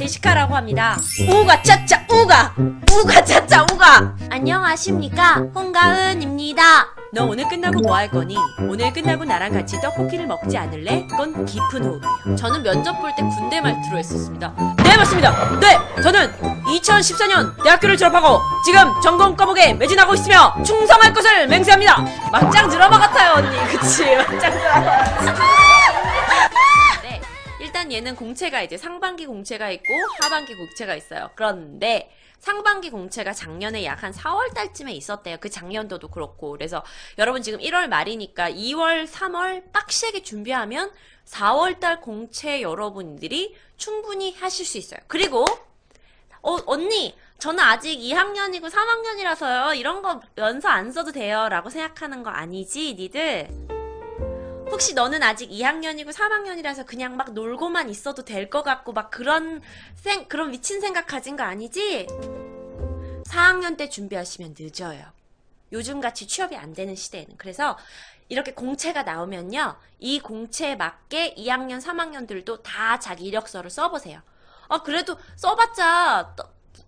제시카라고 합니다. 우가 짜짜 우가! 우가 짜짜 우가! 안녕하십니까 홍가은입니다. 너 오늘 끝나고 뭐 할 거니? 오늘 끝나고 나랑 같이 떡볶이를 먹지 않을래? 그건 깊은 호흡이에요. 저는 면접 볼 때 군대 말투로 했었습니다. 네 맞습니다. 네 저는 2014년 대학교를 졸업하고 지금 전공 과목에 매진하고 있으며 충성할 것을 맹세합니다. 막장 드라마 같아요 언니 그치? 막장 드라마. 일단 얘는 공채가 이제 상반기 공채가 있고 하반기 공채가 있어요. 그런데 상반기 공채가 작년에 약 한 4월 달쯤에 있었대요. 그 작년도도 그렇고. 그래서 여러분 지금 1월 말이니까 2월, 3월 빡시하게 준비하면 4월 달 공채 여러분들이 충분히 하실 수 있어요. 그리고 어, 언니, 저는 아직 2학년이고 3학년이라서요. 이런 거 연서 안 써도 돼요. 라고 생각하는 거 아니지, 니들? 혹시 너는 아직 2학년이고 3학년이라서 그냥 막 놀고만 있어도 될 것 같고 막 그런 생 그런 미친 생각 가진 거 아니지? 4학년 때 준비하시면 늦어요. 요즘같이 취업이 안 되는 시대에는. 그래서 이렇게 공채가 나오면요. 이 공채에 맞게 2학년, 3학년들도 다 자기 이력서를 써보세요. 아, 그래도 써봤자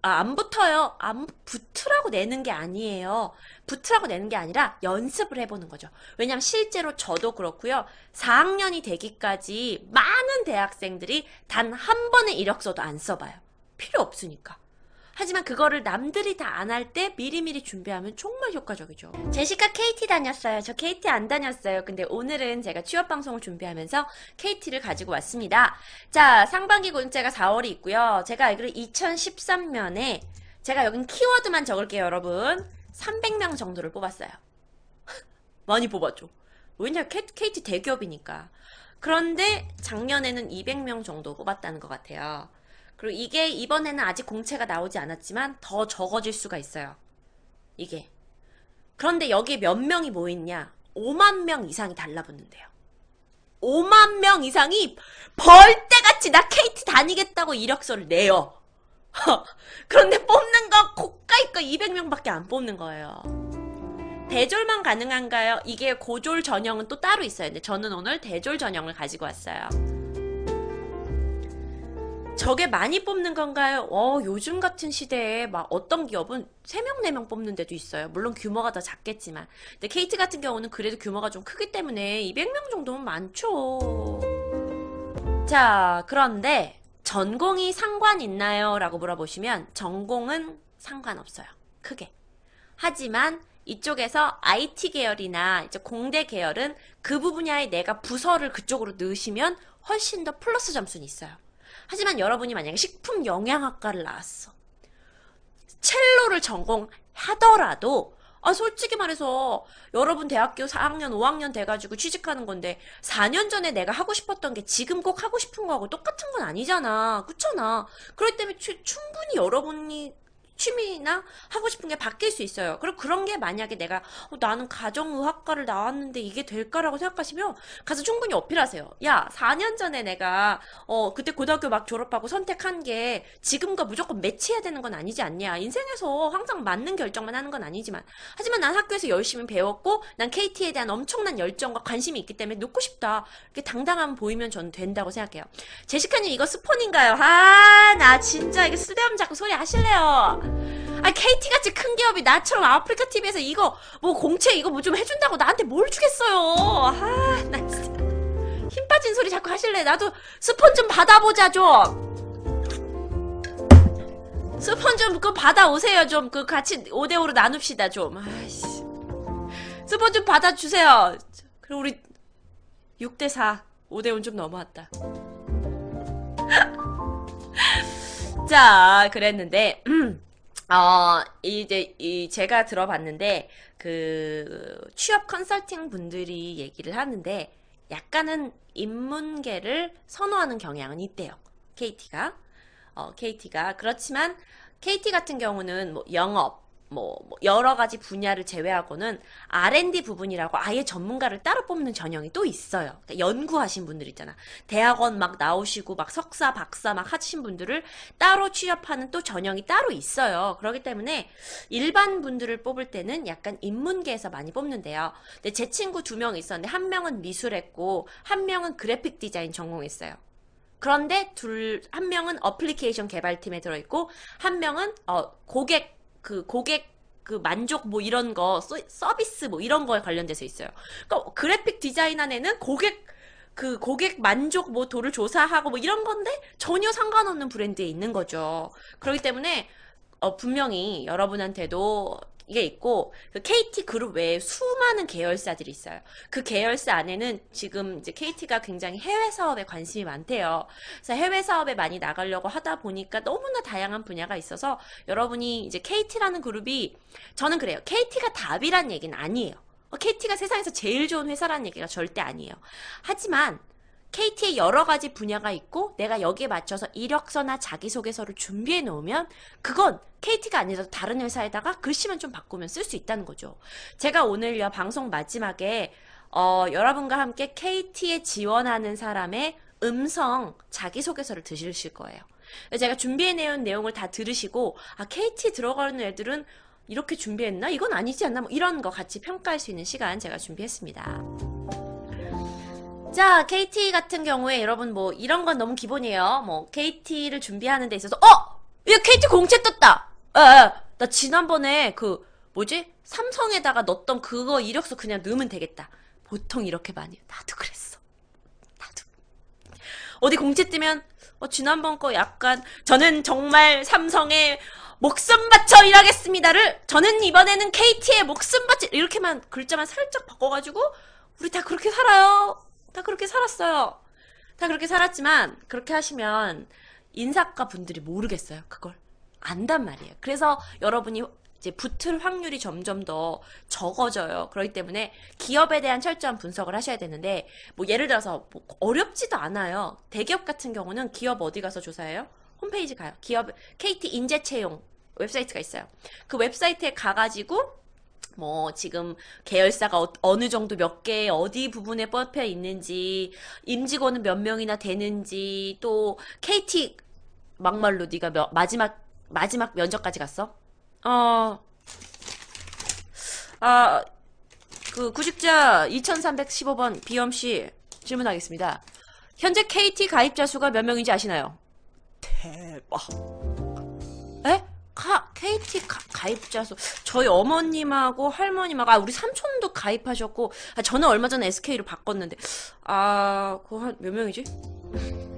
아, 안 붙어요. 안 붙으라고 내는 게 아니에요. 붙으라고 내는 게 아니라 연습을 해보는 거죠. 왜냐하면 실제로 저도 그렇고요. 4학년이 되기까지 많은 대학생들이 단 한 번의 이력서도 안 써봐요. 필요 없으니까. 하지만 그거를 남들이 다 안 할 때 미리미리 준비하면 정말 효과적이죠. 제시카 KT 다녔어요. 저 KT 안 다녔어요. 근데 오늘은 제가 취업 방송을 준비하면서 KT를 가지고 왔습니다. 자, 상반기 공제가 4월이 있고요. 제가 알기로 2013년에 제가 여긴 키워드만 적을게요, 여러분. 300명 정도를 뽑았어요. 많이 뽑았죠. 왜냐, 면 KT 대기업이니까. 그런데 작년에는 200명 정도 뽑았다는 것 같아요. 그리고 이게 이번에는 아직 공채가 나오지 않았지만 더 적어질 수가 있어요. 이게. 그런데 여기에 몇 명이 모였냐? 5만 명 이상이 달라붙는데요. 5만 명 이상이 벌떼같이 나 KT 다니겠다고 이력서를 내요. 그런데 뽑는 거 고가이거 200명밖에 안 뽑는 거예요. 대졸만 가능한가요? 이게 고졸 전형은 또 따로 있어요. 근데 저는 오늘 대졸 전형을 가지고 왔어요. 저게 많이 뽑는 건가요? 어, 요즘 같은 시대에 막 어떤 기업은 3명, 4명 뽑는 데도 있어요. 물론 규모가 더 작겠지만. 근데 KT 같은 경우는 그래도 규모가 좀 크기 때문에 200명 정도면 많죠. 자, 그런데 전공이 상관 있나요? 라고 물어보시면 전공은 상관없어요. 크게. 하지만 이쪽에서 IT 계열이나 이제 공대 계열은 그 부분야에 내가 부서를 그쪽으로 넣으시면 훨씬 더 플러스 점수는 있어요. 하지만 여러분이 만약에 식품 영양학과를 나왔어. 첼로를 전공하더라도 아 솔직히 말해서 여러분 대학교 4학년 5학년 돼가지고 취직하는 건데 4년 전에 내가 하고 싶었던 게 지금 꼭 하고 싶은 거하고 똑같은 건 아니잖아 그렇잖아 그렇기 때문에 충분히 여러분이 취미나 하고 싶은 게 바뀔 수 있어요. 그리고 그런 게 만약에 내가 어, 나는 가정의학과를 나왔는데 이게 될까라고 생각하시면 가서 충분히 어필하세요. 야, 4년 전에 내가 어 그때 고등학교 막 졸업하고 선택한 게 지금과 무조건 매치해야 되는 건 아니지 않냐. 인생에서 항상 맞는 결정만 하는 건 아니지만 하지만 난 학교에서 열심히 배웠고 난 KT에 대한 엄청난 열정과 관심이 있기 때문에 놓고 싶다. 이렇게 당당함 보이면 저는 된다고 생각해요. 제시카님 이거 스폰인가요? 아, 나 진짜 이게 쓰대함 자꾸 소리 하실래요? 아 KT 같이 큰 기업이 나처럼 아프리카 TV에서 이거 뭐 공채 이거 뭐 좀 해준다고 나한테 뭘 주겠어요? 아나 진짜 힘 빠진 소리 자꾸 하실래? 나도 스폰 좀 받아보자 좀. 스폰 좀 그 받아오세요 좀 그 같이 5대5로 나눕시다 좀 아이씨 스폰 좀 받아주세요 그리고 우리 6대4 5대5좀 넘어왔다 자 그랬는데 음. 어, 이제, 이, 제가 들어봤는데, 그, 취업 컨설팅 분들이 얘기를 하는데, 약간은 인문계를 선호하는 경향은 있대요. KT가. 어, KT가. 그렇지만, KT 같은 경우는 뭐 영업, 뭐, 뭐 여러 가지 분야를 제외하고는 R&D 부분이라고 아예 전문가를 따로 뽑는 전형이 또 있어요. 그러니까 연구하신 분들 있잖아. 대학원 막 나오시고 막 석사, 박사 막 하신 분들을 따로 취업하는 또 전형이 따로 있어요. 그렇기 때문에 일반 분들을 뽑을 때는 약간 인문계에서 많이 뽑는데요. 근데 제 친구 두 명 있었는데 한 명은 미술했고 한 명은 그래픽 디자인 전공했어요. 그런데 둘 한 명은 어플리케이션 개발팀에 들어있고 한 명은 어, 고객 그 고객 그 만족 뭐 이런 거 서비스 뭐 이런 거에 관련돼서 있어요. 그러니까 그래픽 디자인 안에는 고객 그 고객 만족 뭐 도를 조사하고 뭐 이런 건데 전혀 상관없는 브랜드에 있는 거죠. 그렇기 때문에 어 분명히 여러분한테도 이게 있고 그 KT 그룹 외에 수많은 계열사들이 있어요. 그 계열사 안에는 지금 이제 KT가 굉장히 해외 사업에 관심이 많대요. 그래서 해외 사업에 많이 나가려고 하다 보니까 너무나 다양한 분야가 있어서 여러분이 이제 KT라는 그룹이 저는 그래요. KT가 답이란 얘기는 아니에요. 어, KT가 세상에서 제일 좋은 회사라는 얘기가 절대 아니에요. 하지만 KT의 여러 가지 분야가 있고 내가 여기에 맞춰서 이력서나 자기소개서를 준비해 놓으면 그건 KT가 아니라도 다른 회사에다가 글씨만 좀 바꾸면 쓸 수 있다는 거죠. 제가 오늘요 방송 마지막에 어, 여러분과 함께 KT에 지원하는 사람의 음성 자기소개서를 들으실 거예요. 제가 준비해 내온 내용을 다 들으시고 아 KT 들어가는 애들은 이렇게 준비했나? 이건 아니지 않나? 뭐 이런 거 같이 평가할 수 있는 시간 제가 준비했습니다. 자, KT 같은 경우에 여러분 뭐 이런 건 너무 기본이에요. 뭐 KT를 준비하는 데 있어서 어! 얘 KT 공채 떴다. 에, 예, 에, 예. 나 지난번에 그 뭐지? 삼성에다가 넣었던 그거 이력서 그냥 넣으면 되겠다. 보통 이렇게 많이 해요. 나도 그랬어. 나도. 어디 공채 뜨면 어, 지난번 거 약간 저는 정말 삼성에 목숨 바쳐 일하겠습니다를 저는 이번에는 k t 에 목숨 바쳐 이렇게만 글자만 살짝 바꿔가지고 우리 다 그렇게 살아요. 다 그렇게 살았어요. 다 그렇게 살았지만 그렇게 하시면 인사과 분들이 모르겠어요. 그걸 안단 말이에요. 그래서 여러분이 이제 붙을 확률이 점점 더 적어져요. 그렇기 때문에 기업에 대한 철저한 분석을 하셔야 되는데 뭐 예를 들어서 뭐 어렵지도 않아요. 대기업 같은 경우는 기업 어디 가서 조사해요? 홈페이지 가요. 기업 KT 인재 채용 웹사이트가 있어요. 그 웹사이트에 가가지고 뭐 지금 계열사가 어, 느 정도 몇 개 어디 부분에 뽑혀 있는지 임직원은 몇 명이나 되는지 또 KT 막말로 네가 몇, 마지막 마지막 면접까지 갔어? 어. 아, 그 구직자 2315번 비염 씨 질문하겠습니다. 현재 KT 가입자 수가 몇 명인지 아시나요? 대박. 카, KT 가, 가입자수 저희 어머님하고 할머님하고 아 우리 삼촌도 가입하셨고 아, 저는 얼마 전에 SK로 바꿨는데 아 그거 한 몇 명이지?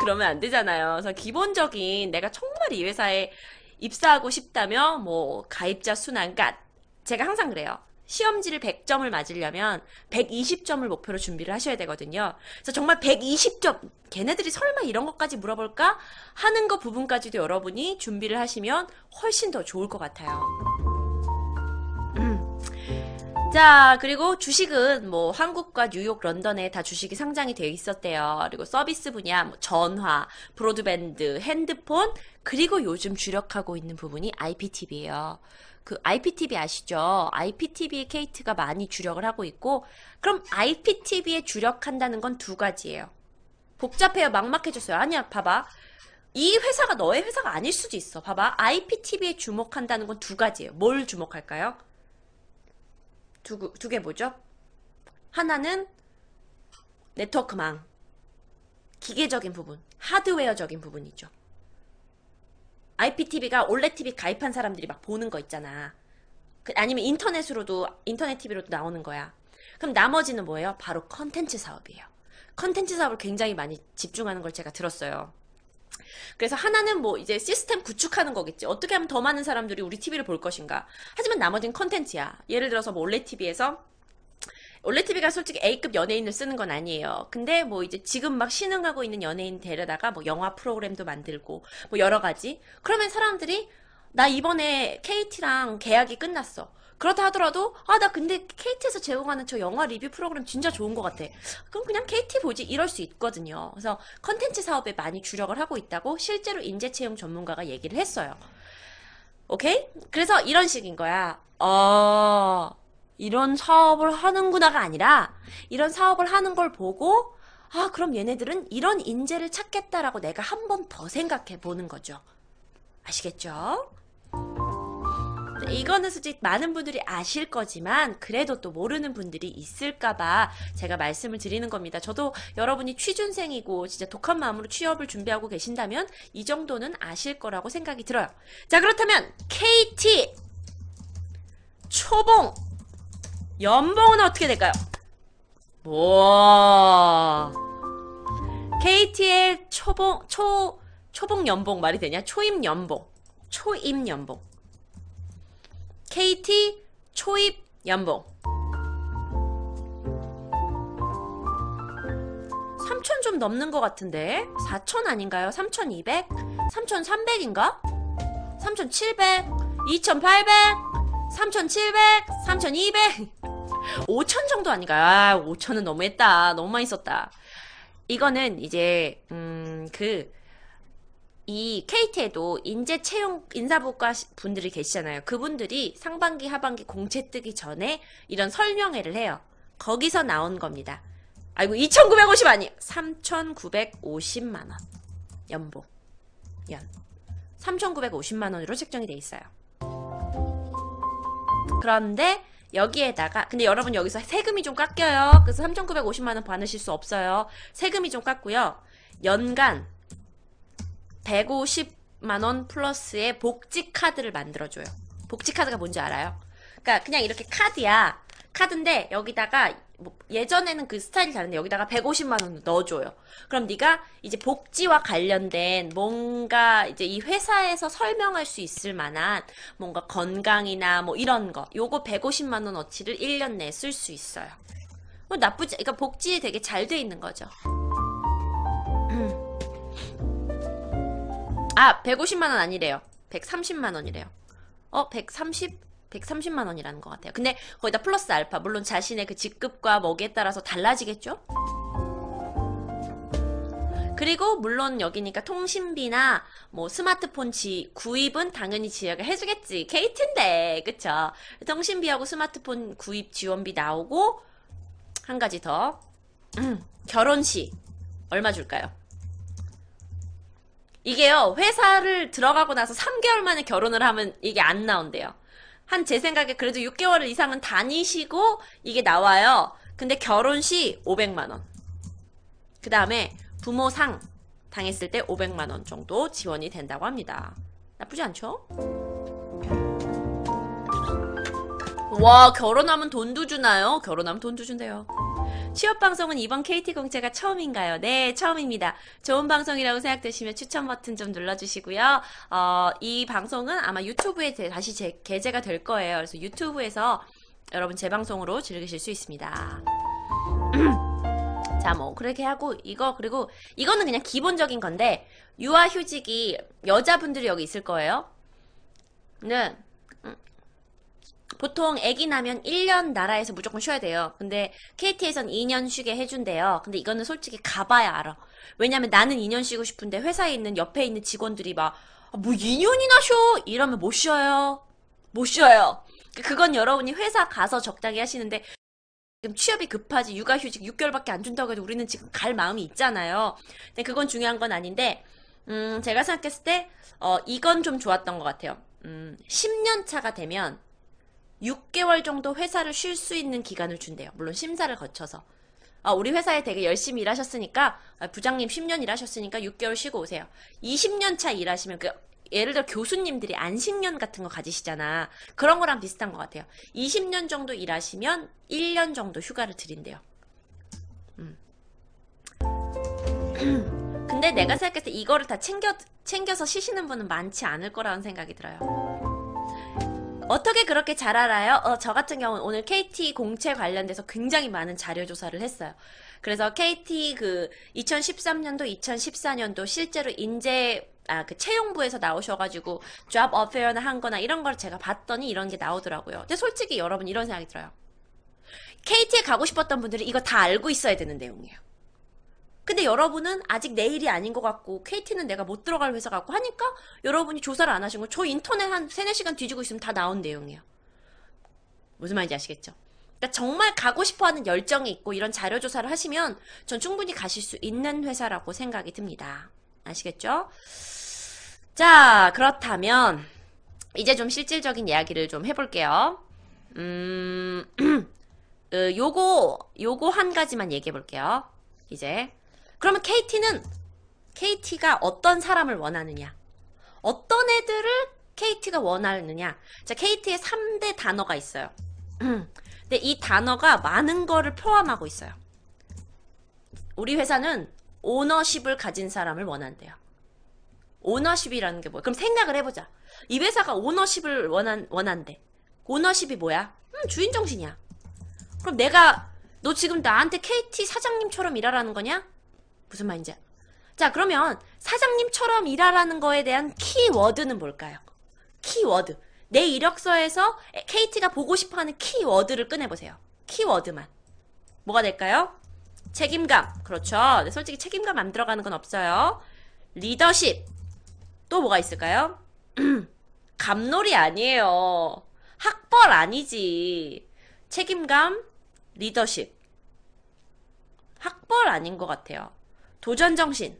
그러면 안 되잖아요. 그래서 기본적인 내가 정말 이 회사에 입사하고 싶다면뭐 가입자 수 그러니까 제가 항상 그래요. 시험지를 100점을 맞으려면 120점을 목표로 준비를 하셔야 되거든요. 그래서 정말 120점, 걔네들이 설마 이런 것까지 물어볼까? 하는 거 부분까지도 여러분이 준비를 하시면 훨씬 더 좋을 것 같아요. 음. 자, 그리고 주식은 뭐 한국과 뉴욕, 런던에 다 주식이 상장이 되어 있었대요. 그리고 서비스 분야, 뭐 전화, 브로드밴드, 핸드폰, 그리고 요즘 주력하고 있는 부분이 IPTV예요. 그 IPTV 아시죠? i p t v 의 케이트가 많이 주력을 하고 있고 그럼 IPTV에 주력한다는 건 두 가지예요. 복잡해요. 막막해졌어요. 아니야. 봐봐. 이 회사가 너의 회사가 아닐 수도 있어. 봐봐. IPTV에 주목한다는 건 두 가지예요. 뭘 주목할까요? 두, 두 개 뭐죠? 하나는 네트워크망. 기계적인 부분. 하드웨어적인 부분이죠. IPTV가 올레 TV 가입한 사람들이 막 보는 거 있잖아. 그, 아니면 인터넷으로도 인터넷 TV로도 나오는 거야. 그럼 나머지는 뭐예요? 바로 컨텐츠 사업이에요. 컨텐츠 사업을 굉장히 많이 집중하는 걸 제가 들었어요. 그래서 하나는 뭐 이제 시스템 구축하는 거겠지. 어떻게 하면 더 많은 사람들이 우리 TV를 볼 것인가. 하지만 나머지는 컨텐츠야. 예를 들어서 뭐 올레 TV에서 올레TV가 솔직히 A급 연예인을 쓰는 건 아니에요. 근데 뭐 이제 지금 막 신흥하고 있는 연예인 데려다가 뭐 영화 프로그램도 만들고 뭐 여러 가지. 그러면 사람들이 나 이번에 KT랑 계약이 끝났어. 그렇다 하더라도 아 나 근데 KT에서 제공하는 저 영화 리뷰 프로그램 진짜 좋은 것 같아. 그럼 그냥 KT 보지 이럴 수 있거든요. 그래서 컨텐츠 사업에 많이 주력을 하고 있다고 실제로 인재 채용 전문가가 얘기를 했어요. 오케이? 그래서 이런 식인 거야. 어. 이런 사업을 하는구나가 아니라 이런 사업을 하는 걸 보고 아 그럼 얘네들은 이런 인재를 찾겠다라고 내가 한 번 더 생각해 보는 거죠. 아시겠죠? 이거는 솔직히 많은 분들이 아실 거지만 그래도 또 모르는 분들이 있을까봐 제가 말씀을 드리는 겁니다. 저도 여러분이 취준생이고 진짜 독한 마음으로 취업을 준비하고 계신다면 이 정도는 아실 거라고 생각이 들어요. 자 그렇다면 KT 초봉 연봉은 어떻게 될까요? 와 KT의 초봉 초 초봉 연봉 말이 되냐? 초임 연봉 초임 연봉 KT 초입 연봉 3천 좀 넘는 것 같은데 4천 아닌가요? 3,200? 3,300인가? 3,700? 2,800? 3,700? 3,200? 5천 정도 아닌가요? 아, 5천은 너무했다. 너무 많이 썼다. 이거는 이제 음, 그이 KT에도 인재 채용 인사부과 분들이 계시잖아요. 그분들이 상반기 하반기 공채 뜨기 전에 이런 설명회를 해요. 거기서 나온 겁니다. 아이고 2,950 아니 3,950만 원 연봉 연 3,950만 원으로 책정이 돼 있어요. 그런데 여기에다가 근데 여러분 여기서 세금이 좀 깎여요. 그래서 3,950만 원 받으실 수 없어요. 세금이 좀 깎고요. 연간 150만 원 플러스의 복지 카드를 만들어 줘요. 복지 카드가 뭔지 알아요? 그러니까 그냥 이렇게 카드야. 카드인데 여기다가 뭐 예전에는 그 스타일이 다른데 여기다가 150만 원을 넣어줘요. 그럼 네가 이제 복지와 관련된 뭔가 이제 이 회사에서 설명할 수 있을 만한 뭔가 건강이나 뭐 이런 거 요거 150만 원 어치를 1년 내에 쓸 수 있어요. 어, 나쁘지 그러니까 복지에 되게 잘 돼 있는 거죠. 아 150만 원 아니래요. 130만 원이래요. 어 130? 130만 원이라는 것 같아요. 근데 거기다 플러스 알파 물론 자신의 그 직급과 먹에 따라서 달라지겠죠. 그리고 물론 여기니까 통신비나 뭐 스마트폰 지, 구입은 당연히 지역에 해주겠지. KT인데, 그쵸? 통신비하고 스마트폰 구입 지원비 나오고, 한 가지 더. 음, 결혼식. 얼마 줄까요? 이게요, 회사를 들어가고 나서 3개월 만에 결혼을 하면 이게 안 나온대요. 한제 생각에 그래도 6개월 이상은 다니시고 이게 나와요. 근데 결혼 시 500만원. 그 다음에 부모상 당했을 때 500만원 정도 지원이 된다고 합니다. 나쁘지 않죠? 와, 결혼하면 돈도 주나요? 결혼하면 돈도 준대요. 취업 방송은 이번 KT 공채가 처음인가요? 네, 처음입니다. 좋은 방송이라고 생각되시면 추천 버튼 좀 눌러주시고요. 어, 이 방송은 아마 유튜브에 다시 제, 게재가 될 거예요. 그래서 유튜브에서 여러분 재방송으로 즐기실 수 있습니다. 자, 뭐 그렇게 하고 이거 그리고 이거는 그냥 기본적인 건데 유아 휴직이 여자분들이 여기 있을 거예요. 는 네. 보통 애기 나면 1년 나라에서 무조건 쉬어야 돼요. 근데 KT에선 2년 쉬게 해준대요. 근데 이거는 솔직히 가봐야 알아. 왜냐면 나는 2년 쉬고 싶은데 회사에 있는 옆에 있는 직원들이 막, 아, 뭐 2년이나 쉬어! 이러면 못 쉬어요. 못 쉬어요. 그건 여러분이 회사 가서 적당히 하시는데, 지금 취업이 급하지, 육아휴직 6개월밖에 안 준다고 해도 우리는 지금 갈 마음이 있잖아요. 근데 그건 중요한 건 아닌데, 음, 제가 생각했을 때, 어, 이건 좀 좋았던 것 같아요. 음, 10년 차가 되면 6개월 정도 회사를 쉴 수 있는 기간을 준대요. 물론 심사를 거쳐서. 아, 우리 회사에 되게 열심히 일하셨으니까, 아, 부장님 10년 일하셨으니까 6개월 쉬고 오세요. 20년 차 일하시면, 그, 예를 들어 교수님들이 안식년 같은 거 가지시잖아. 그런 거랑 비슷한 것 같아요. 20년 정도 일하시면 1년 정도 휴가를 드린대요. 음. 근데 내가 생각했을 때 이거를 다 챙겨, 챙겨서 쉬시는 분은 많지 않을 거라는 생각이 들어요. 어떻게 그렇게 잘 알아요? 어, 저 같은 경우는 오늘 KT 공채 관련돼서 굉장히 많은 자료 조사를 했어요. 그래서 KT 그 2013년도, 2014년도 실제로 인재 아, 그 채용부에서 나오셔가지고 job offer나 한거나 이런 걸 제가 봤더니 이런 게 나오더라고요. 근데 솔직히 여러분 이런 생각이 들어요. KT에 가고 싶었던 분들은 이거 다 알고 있어야 되는 내용이에요. 근데 여러분은 아직 내일이 아닌 것 같고 KT는 내가 못 들어갈 회사 같고 하니까 여러분이 조사를 안 하신 거 저 인터넷 한 3, 4시간 뒤지고 있으면 다 나온 내용이에요. 무슨 말인지 아시겠죠? 그러니까 정말 가고 싶어하는 열정이 있고 이런 자료 조사를 하시면 전 충분히 가실 수 있는 회사라고 생각이 듭니다. 아시겠죠? 자 그렇다면 이제 좀 실질적인 이야기를 좀 해볼게요. 음, 어, 요거 요거 한 가지만 얘기해 볼게요. 이제 그러면 KT는 KT가 어떤 사람을 원하느냐? 어떤 애들을 KT가 원하느냐? 자, KT의 3대 단어가 있어요. 음. 근데 이 단어가 많은 거를 포함하고 있어요. 우리 회사는 오너십을 가진 사람을 원한대요. 오너십이라는 게 뭐야? 그럼 생각을 해보자. 이 회사가 오너십을 원한, 원한대. 오너십이 뭐야? 음, 주인정신이야. 그럼 내가, 너 지금 나한테 KT 사장님처럼 일하라는 거냐? 무슨 말인지. 자, 그러면 사장님처럼 일하라는 거에 대한 키워드는 뭘까요? 키워드. 내 이력서에서 KT가 보고 싶어 하는 키워드를 꺼내보세요. 키워드만. 뭐가 될까요? 책임감. 그렇죠. 솔직히 책임감 안 들어가는 건 없어요. 리더십. 또 뭐가 있을까요? 감놀이 아니에요. 학벌 아니지. 책임감, 리더십. 학벌 아닌 것 같아요. 도전정신.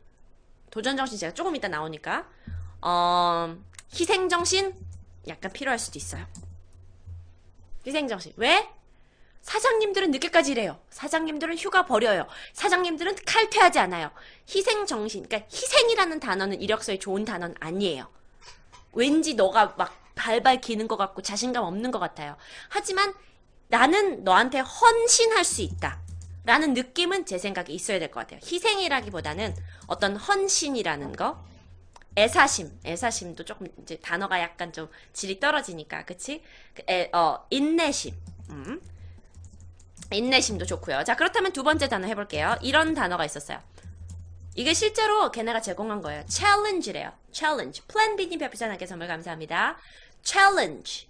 도전정신 제가 조금 이따 나오니까. 어, 희생정신? 약간 필요할 수도 있어요. 희생정신. 왜? 사장님들은 늦게까지 일해요. 사장님들은 휴가 버려요. 사장님들은 칼퇴하지 않아요. 희생정신. 그러니까 희생이라는 단어는 이력서에 좋은 단어는 아니에요. 왠지 너가 막 발발 기는 것 같고 자신감 없는 것 같아요. 하지만 나는 너한테 헌신할 수 있다. 라는 느낌은 제 생각에 있어야 될 것 같아요. 희생이라기보다는 어떤 헌신이라는 거, 애사심, 애사심도 조금 이제 단어가 약간 좀 질이 떨어지니까, 그치? 그 애, 어, 인내심. 음. 인내심도 좋고요. 자, 그렇다면 두 번째 단어 해볼게요. 이런 단어가 있었어요. 이게 실제로 걔네가 제공한 거예요. challenge래요. challenge. 플랜 비님 별표전 함께 선물 감사합니다. challenge.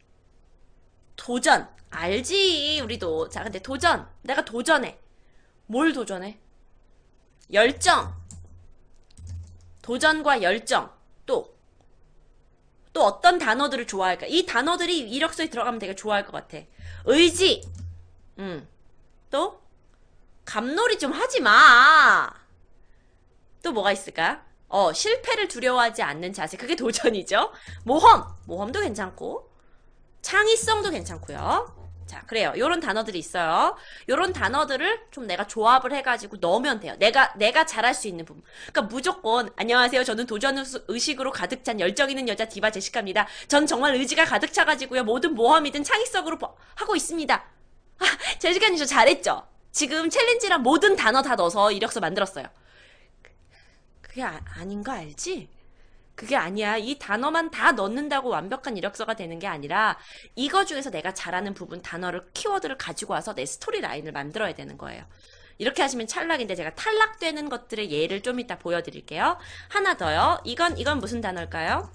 도전. 알지, 우리도. 자, 근데 도전. 내가 도전해. 뭘 도전해? 열정! 도전과 열정. 또. 또 어떤 단어들을 좋아할까? 이 단어들이 이력서에 들어가면 되게 좋아할 것 같아. 의지! 음. 또? 감놀이 좀 하지 마! 또 뭐가 있을까? 어, 실패를 두려워하지 않는 자세. 그게 도전이죠. 모험! 모험도 괜찮고. 창의성도 괜찮고요. 자, 그래요. 요런 단어들이 있어요. 요런 단어들을 좀 내가 조합을 해가지고 넣으면 돼요. 내가, 내가 잘할 수 있는 부분. 그니까 무조건, 안녕하세요. 저는 도전 의식으로 가득 찬 열정 있는 여자 디바 제시카입니다. 전 정말 의지가 가득 차가지고요. 모든 모험이든 창의성으로 하고 있습니다. 아, 제시카님 저 잘했죠? 지금 챌린지랑 모든 단어 다 넣어서 이력서 만들었어요. 그게 아, 아닌 거 알지? 그게 아니야. 이 단어만 다 넣는다고 완벽한 이력서가 되는 게 아니라 이거 중에서 내가 잘하는 부분 단어를 키워드를 가지고 와서 내 스토리 라인을 만들어야 되는 거예요. 이렇게 하시면 찰락인데 제가 탈락되는 것들의 예를 좀 이따 보여드릴게요. 하나 더요. 이건 이건 무슨 단어일까요?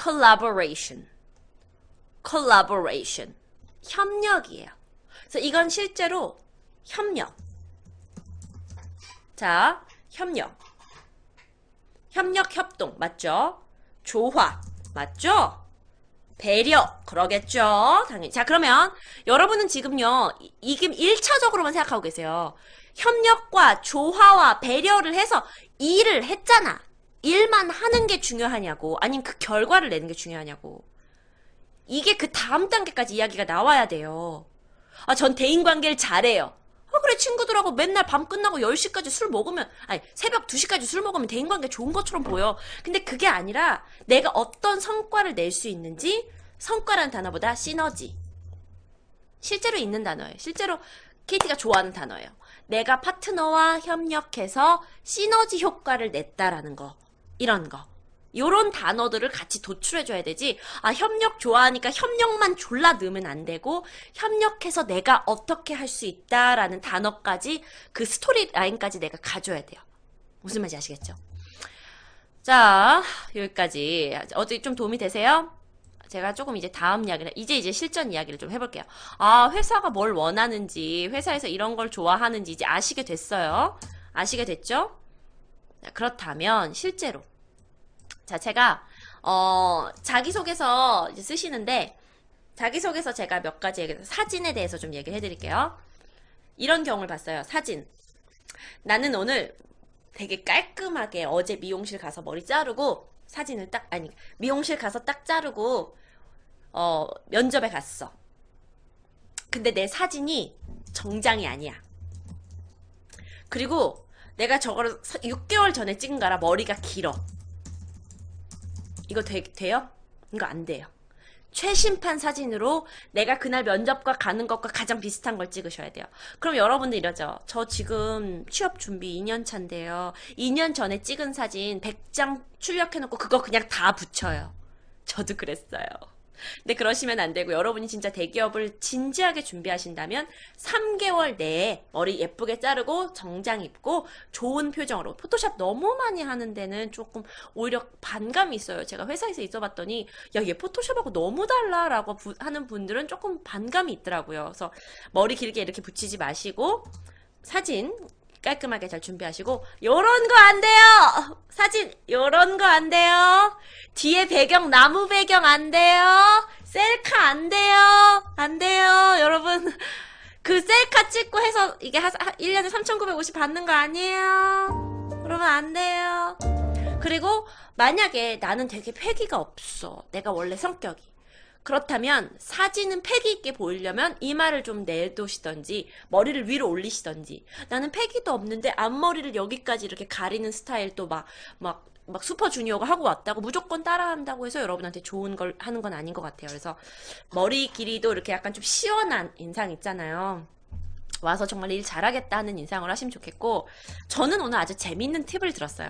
collaboration. collaboration. 협력이에요. 그래서 이건 실제로 협력. 자, 협력. 협력, 협동. 맞죠? 조화. 맞죠? 배려. 그러겠죠? 당연히. 자, 그러면 여러분은 지금요. 이금 1차적으로만 생각하고 계세요. 협력과 조화와 배려를 해서 일을 했잖아. 일만 하는 게 중요하냐고. 아니면 그 결과를 내는 게 중요하냐고. 이게 그 다음 단계까지 이야기가 나와야 돼요. 아, 전 대인관계를 잘해요. 어 그래 친구들하고 맨날 밤 끝나고 10시까지 술 먹으면 아니 새벽 2시까지 술 먹으면 대인관계 좋은 것처럼 보여. 근데 그게 아니라 내가 어떤 성과를 낼 수 있는지 성과라는 단어보다 시너지. 실제로 있는 단어예요. 실제로 KT가 좋아하는 단어예요. 내가 파트너와 협력해서 시너지 효과를 냈다라는 거. 이런 거. 요런 단어들을 같이 도출해줘야 되지 아 협력 좋아하니까 협력만 졸라 넣으면 안 되고 협력해서 내가 어떻게 할 수 있다라는 단어까지 그 스토리 라인까지 내가 가져야 돼요 무슨 말인지 아시겠죠? 자 여기까지 어제 좀 도움이 되세요? 제가 조금 이제 다음 이야기를 이제 이제 실전 이야기를 좀 해볼게요. 아 회사가 뭘 원하는지 회사에서 이런 걸 좋아하는지 이제 아시게 됐어요. 아시게 됐죠? 그렇다면 실제로 자, 제가 어, 자기소개서 쓰시는데 자기소개서 제가 몇 가지 얘기해서 사진에 대해서 좀 얘기를 해드릴게요. 이런 경우를 봤어요. 사진. 나는 오늘 되게 깔끔하게 어제 미용실 가서 머리 자르고 사진을 딱 아니 미용실 가서 딱 자르고 어, 면접에 갔어. 근데 내 사진이 정장이 아니야. 그리고 내가 저걸 6개월 전에 찍은 거라 머리가 길어. 이거 되, 돼요? 이거 안 돼요. 최신판 사진으로 내가 그날 면접과 가는 것과 가장 비슷한 걸 찍으셔야 돼요. 그럼 여러분들 이러죠. 저 지금 취업 준비 2년 차인데요. 2년 전에 찍은 사진 100장 출력해놓고 그거 그냥 다 붙여요. 저도 그랬어요. 근데 그러시면 안 되고 여러분이 진짜 대기업을 진지하게 준비하신다면 3개월 내에 머리 예쁘게 자르고 정장 입고 좋은 표정으로 포토샵 너무 많이 하는 데는 조금 오히려 반감이 있어요. 제가 회사에서 있어봤더니 야 얘 포토샵하고 너무 달라라고 부, 하는 분들은 조금 반감이 있더라고요. 그래서 머리 길게 이렇게 붙이지 마시고 사진 깔끔하게 잘 준비하시고 요런 거 안 돼요! 사진 요런 거 안 돼요! 뒤에 배경 나무 배경 안 돼요! 셀카 안 돼요! 안 돼요! 여러분 그 셀카 찍고 해서 이게 1년에 3,950 받는 거 아니에요? 그러면 안 돼요. 그리고 만약에 나는 되게 패기가 없어. 내가 원래 성격이. 그렇다면 사진은 패기 있게 보이려면 이마를 좀 내두시던지 머리를 위로 올리시던지 나는 패기도 없는데 앞머리를 여기까지 이렇게 가리는 스타일도 막 막, 막 슈퍼주니어가 하고 왔다고 무조건 따라한다고 해서 여러분한테 좋은 걸 하는 건 아닌 것 같아요. 그래서 머리 길이도 이렇게 약간 좀 시원한 인상 있잖아요. 와서 정말 일 잘하겠다 하는 인상을 하시면 좋겠고 저는 오늘 아주 재밌는 팁을 들었어요.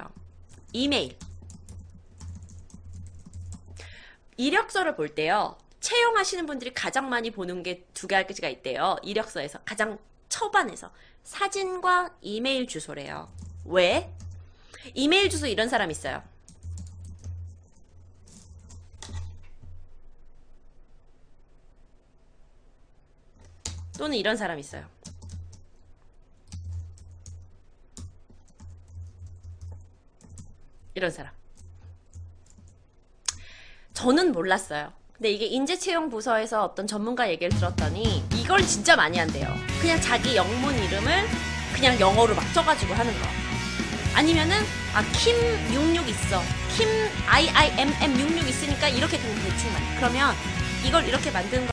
이메일 이력서를 볼 때요. 채용하시는 분들이 가장 많이 보는 게 두개 가지가 있대요. 이력서에서 가장 초반에서 사진과 이메일 주소래요. 왜? 이메일 주소 이런 사람 있어요. 또는 이런 사람 있어요. 이런 사람. 저는 몰랐어요. 근데 이게 인재 채용 부서에서 어떤 전문가 얘기를 들었더니 이걸 진짜 많이 한대요. 그냥 자기 영문 이름을 그냥 영어로 맞춰가지고 하는 거. 아니면은 아킴 66 있어. 킴 IIMM 66 있으니까 이렇게 그냥 대충만. 그러면 이걸 이렇게 만든 거.